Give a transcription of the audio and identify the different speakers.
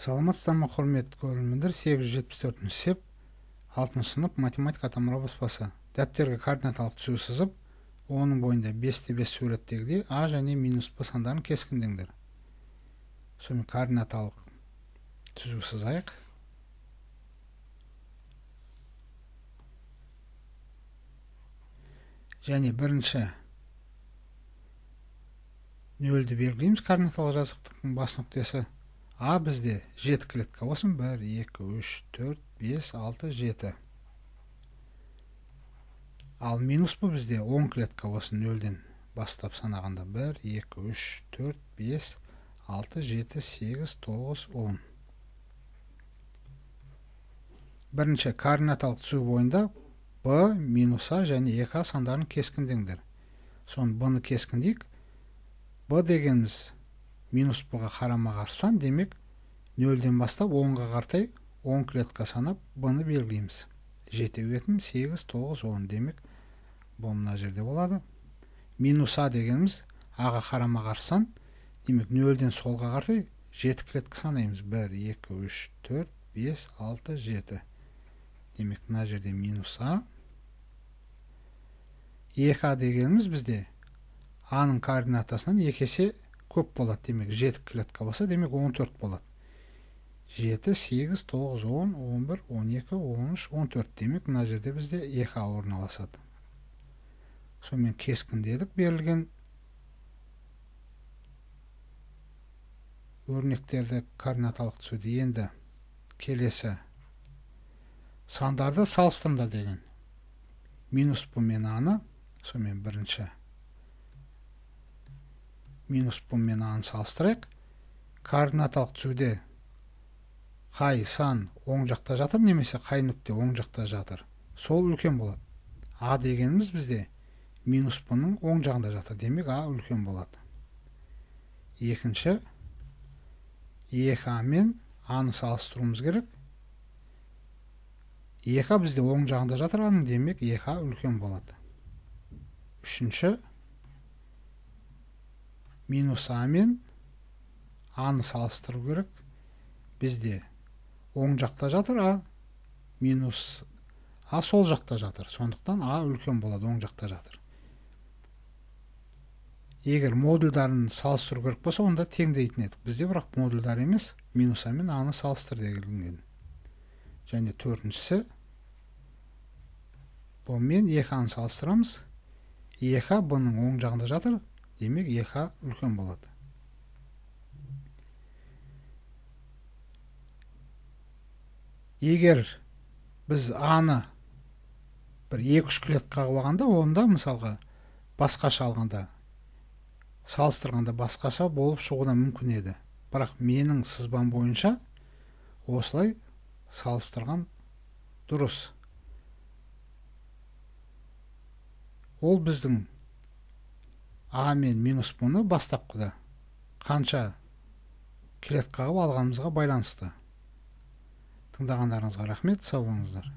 Speaker 1: саламатсыздар ма құрметті көрермендер төртінші сеп алтыншы сынып математика атамұра баспасы дәптерге координаталық түзу сызып оның бойында 5 те 5 суреттегідей а және минус б сандарын кескіндеңдер сонымен координаталық түзу сызайық және бірінші нөлді белгілейміз координаталық жазықтықтың бас нүктесі а бізде жеті клетка болсын бір екі үш төрт бес алты жеті ал минус бұл бізде он клетка болсын нөлден бастап санағанда бір екі үш төрт бес алты жеті сегіз тоғыз он бірінші координаталық түзу бойында б минус а және екі а сандарын кескіндеңдер соны бұны ны кескіндейік б дегеніміз минус бұға қарама қарсан демек нөлден бастап оңға қартай 10 клетка санап бұны белгілейміз 7 өтін 8 9 10 демек бұнына мына жерде болады минус а дегеніміз аға қарама қарсан демек нөлден солға қартай 7 клетка санаймыз 1 2 3 4 5 6 7 демек мына жерде минус а екі а дегеніміз бізде аның ның координатасынан екесе, көп болады демек 7 клетка болса демек 14 болады 7, 8, 9, 10, 11, 12, 13, 14 демек мына жерде бізде 2а орналасады сонымен кескіндедік берілген өрнектерді координаталық түсуді енді келесі сандарды салыстырыңдар деген минус бұ мен аны сонымен бірінші минус пунктмен салыстырайық координаталық түзуде қай сан оң жақта жатыр немесе қай нүкте оң жақта жатыр сол үлкен болады а дегеніміз бізде минус пнның оң жағында жатыр демек а үлкен болады екінші екі а мен аны салыстыруымыз керек екі а бізде оң жағында жатыр демек екі а үлкен болады үшінші минус а мен аны салыстыру керек бізде оң жақта жатыр а минус а сол жақта жатыр сондықтан а үлкен болады оң жақта жатыр егер модульдарын салыстыру керек болса онда дейтін едік бізде бірақ модульдар емес минус а мен аны салыстыр делінген және төртіншісі бұнымен екі аны салыстырамыз екі бұның оң жағында жатыр демек еха үлкен болады егер біз аны бір екі үш клетка қағып алғанда онда мысалға басқаша алғанда салыстырғанда басқаша болып шығуына мүмкін еді бірақ менің сызбам бойынша осылай салыстырған дұрыс ол біздің а мен минус бұны бастапқыда қанша клетка қағып алғанымызға байланысты тыңдағандарыңызға рахмет сау болыңыздар